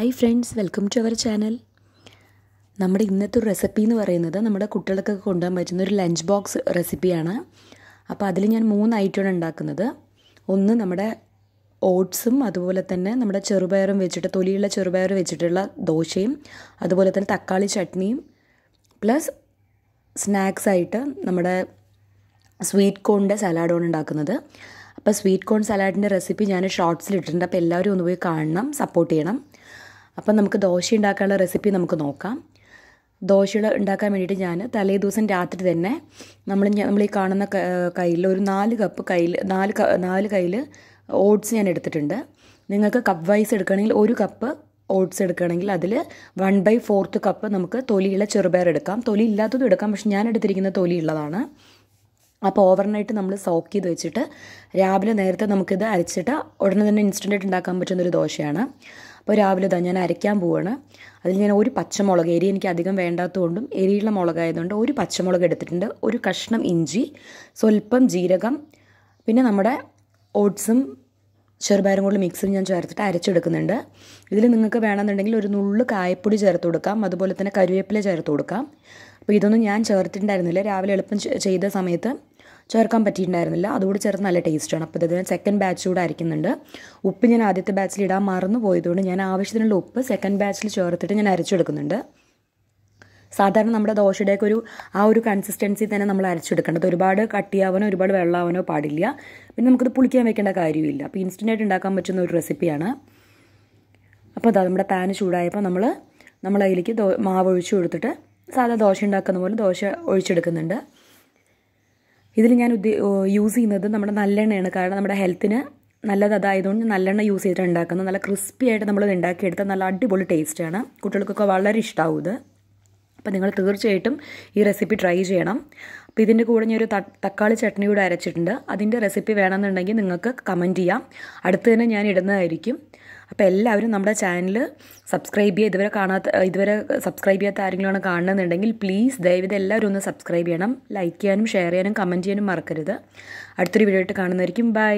hi friends welcome to our channel നമ്മുടെ ഇന്നത്തെ ഒരു റെസിപ്പി എന്ന് പറയുന്നത് നമ്മുടെ കുട്ടികൾക്കൊക്കെ കൊണ്ടുപോകാൻ പറ്റുന്ന ഒരു ലഞ്ച് ബോക്സ് റെസിപ്പിയാണ് അപ്പോൾ അതിൽ ഞാൻ മൂന്ന് ഐറ്റമാണ് ഉണ്ടാക്കുന്നത് ഒന്ന് നമ്മുടെ ഓട്സും അതുപോലെ തന്നെ നമ്മുടെ ചെറുപയറും വെച്ചിട്ട് തൊലിയുള്ള ചെറുപയർ വെച്ചിട്ടുള്ള ദോശയും അതുപോലെ തന്നെ തക്കാളി ചട്നിയും പ്ലസ് സ്നാക്സ് ആയിട്ട് നമ്മുടെ സ്വീറ്റ് കോണിൻ്റെ സലാഡുമാണ് ഉണ്ടാക്കുന്നത് അപ്പോൾ സ്വീറ്റ് കോൺ സലാഡിൻ്റെ റെസിപ്പി ഞാൻ ഷോർട്സിൽ ഇട്ടിട്ടുണ്ട് അപ്പോൾ എല്ലാവരും ഒന്ന് പോയി കാണണം സപ്പോർട്ട് ചെയ്യണം അപ്പം നമുക്ക് ദോശ ഉണ്ടാക്കാനുള്ള റെസിപ്പി നമുക്ക് നോക്കാം ദോശ ഉണ്ടാക്കാൻ വേണ്ടിയിട്ട് ഞാൻ തലേ ദിവസം രാത്രി തന്നെ നമ്മൾ നമ്മൾ ഈ കാണുന്ന കയ്യിൽ ഒരു നാല് കപ്പ് കയ്യിൽ നാല് നാല് കയ്യിൽ ഓട്സ് ഞാൻ എടുത്തിട്ടുണ്ട് നിങ്ങൾക്ക് കപ്പ് വൈസ് എടുക്കണമെങ്കിൽ ഒരു കപ്പ് ഓട്സ് എടുക്കുകയാണെങ്കിൽ അതിൽ വൺ ബൈ ഫോർത്ത് കപ്പ് നമുക്ക് തൊലിയുള്ള ചെറുപയർ എടുക്കാം തൊലി ഇല്ലാത്തതും എടുക്കാം പക്ഷെ ഞാൻ എടുത്തിരിക്കുന്ന തൊലിയുള്ളതാണ് അപ്പോൾ ഓവർനൈറ്റ് നമ്മൾ സോക്ക് ചെയ്ത് വെച്ചിട്ട് രാവിലെ നേരത്തെ നമുക്കിത് അരച്ചിട്ട് ഉടനെ തന്നെ ഇൻസ്റ്റൻ്റായിട്ട് ഉണ്ടാക്കാൻ പറ്റുന്നൊരു ദോശയാണ് അപ്പോൾ രാവിലെ ഇതാ ഞാൻ അരയ്ക്കാൻ പോവാണ് അതിൽ ഞാൻ ഒരു പച്ചമുളക് എരി എനിക്ക് അധികം കൊണ്ടും എരിയുള്ള മുളകായതുകൊണ്ട് ഒരു പച്ചമുളക് എടുത്തിട്ടുണ്ട് ഒരു കഷ്ണം ഇഞ്ചി സ്വല്പം ജീരകം പിന്നെ നമ്മുടെ ഓട്സും ചെറുപയറും കൂടി മിക്സും ഞാൻ ചേർത്തിട്ട് അരച്ചെടുക്കുന്നുണ്ട് ഇതിൽ നിങ്ങൾക്ക് വേണമെന്നുണ്ടെങ്കിൽ ഒരു നുള്ളു കായപ്പൊടി ചേർത്ത് കൊടുക്കാം അതുപോലെ തന്നെ കരുവേപ്പില ചേർത്ത് കൊടുക്കാം അപ്പോൾ ഇതൊന്നും ഞാൻ ചേർത്തിട്ടുണ്ടായിരുന്നില്ല രാവിലെ എളുപ്പം ചെയ്ത സമയത്ത് ചേർക്കാൻ പറ്റിയിട്ടുണ്ടായിരുന്നില്ല അതുകൂടി ചേർത്ത് നല്ല ടേസ്റ്റാണ് അപ്പോൾ ഇത് സെക്കൻഡ് ബാച്ച് കൂടെ അരയ്ക്കുന്നുണ്ട് ഉപ്പ് ഞാൻ ആദ്യത്തെ ബാച്ചിൽ ഇടാൻ മറന്നു പോയതുകൊണ്ട് ഞാൻ ആവശ്യത്തിനുള്ള ഉപ്പ് സെക്കൻഡ് ബാച്ചിൽ ചേർത്തിട്ട് ഞാൻ അരച്ചെടുക്കുന്നുണ്ട് സാധാരണ നമ്മുടെ ദോശയുടെയൊക്കെ ഒരു ആ ഒരു കൺസിസ്റ്റൻസി തന്നെ നമ്മൾ അരച്ചെടുക്കേണ്ടത് ഒരുപാട് കട്ടിയാവാനോ ഒരുപാട് വെള്ളമാവാനോ പാടില്ല പിന്നെ നമുക്കത് പുളിക്കാൻ വെക്കേണ്ട കാര്യമില്ല അപ്പോൾ ഇൻസ്റ്റൻ്റായിട്ട് ഉണ്ടാക്കാൻ പറ്റുന്ന ഒരു റെസിപ്പിയാണ് അപ്പോൾ അതാ നമ്മുടെ പാന് ചൂടായപ്പോൾ നമ്മൾ നമ്മളതിലേക്ക് ദോ മാവ് ഒഴിച്ചു കൊടുത്തിട്ട് സാധാ ദോശ ഉണ്ടാക്കുന്ന പോലെ ദോശ ഒഴിച്ചെടുക്കുന്നുണ്ട് ഇതിൽ ഞാൻ യൂസ് ചെയ്യുന്നത് നമ്മുടെ നല്ലെണ്ണയാണ് കാരണം നമ്മുടെ ഹെൽത്തിന് നല്ലത് അതായതുകൊണ്ട് നല്ലെണ്ണ യൂസ് ചെയ്തിട്ട് ഉണ്ടാക്കുന്നത് നല്ല ക്രിസ്പി ആയിട്ട് നമ്മൾ ഉണ്ടാക്കിയെടുത്താൽ നല്ല അടിപൊളി ടേസ്റ്റാണ് കുട്ടികൾക്കൊക്കെ വളരെ ഇഷ്ടമാവും ഇത് നിങ്ങൾ തീർച്ചയായിട്ടും ഈ റെസിപ്പി ട്രൈ ചെയ്യണം അപ്പം ഇതിൻ്റെ കൂടെ ഞാനൊരു തക്കാളി ചട്നി കൂടെ അരച്ചിട്ടുണ്ട് അതിൻ്റെ റെസിപ്പി വേണമെന്നുണ്ടെങ്കിൽ നിങ്ങൾക്ക് കമൻറ്റ് ചെയ്യാം അടുത്ത് തന്നെ ഞാൻ ഇടുന്നതായിരിക്കും അപ്പോൾ എല്ലാവരും നമ്മുടെ ചാനൽ സബ്സ്ക്രൈബ് ചെയ്യുക ഇതുവരെ കാണാത്ത ഇതുവരെ സബ്സ്ക്രൈബ് ചെയ്യാത്ത ആരെങ്കിലുമാണ് കാണണമെന്നുണ്ടെങ്കിൽ പ്ലീസ് ദയവ് എല്ലാവരും ഒന്ന് സബ്സ്ക്രൈബ് ചെയ്യണം ലൈക്ക് ചെയ്യാനും ഷെയർ ചെയ്യാനും കമൻറ്റ് ചെയ്യാനും മറക്കരുത് അടുത്തൊരു വീഡിയോ ആയിട്ട് കാണുന്നതായിരിക്കും ബൈ